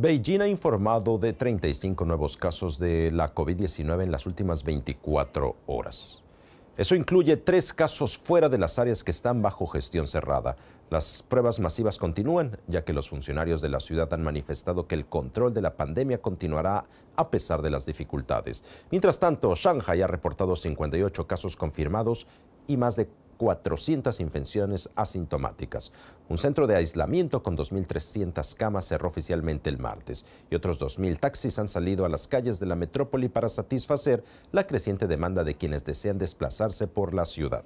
Beijing ha informado de 35 nuevos casos de la COVID-19 en las últimas 24 horas. Eso incluye tres casos fuera de las áreas que están bajo gestión cerrada. Las pruebas masivas continúan, ya que los funcionarios de la ciudad han manifestado que el control de la pandemia continuará a pesar de las dificultades. Mientras tanto, Shanghai ha reportado 58 casos confirmados y más de 400 infecciones asintomáticas. Un centro de aislamiento con 2.300 camas cerró oficialmente el martes y otros 2.000 taxis han salido a las calles de la metrópoli para satisfacer la creciente demanda de quienes desean desplazarse por la ciudad.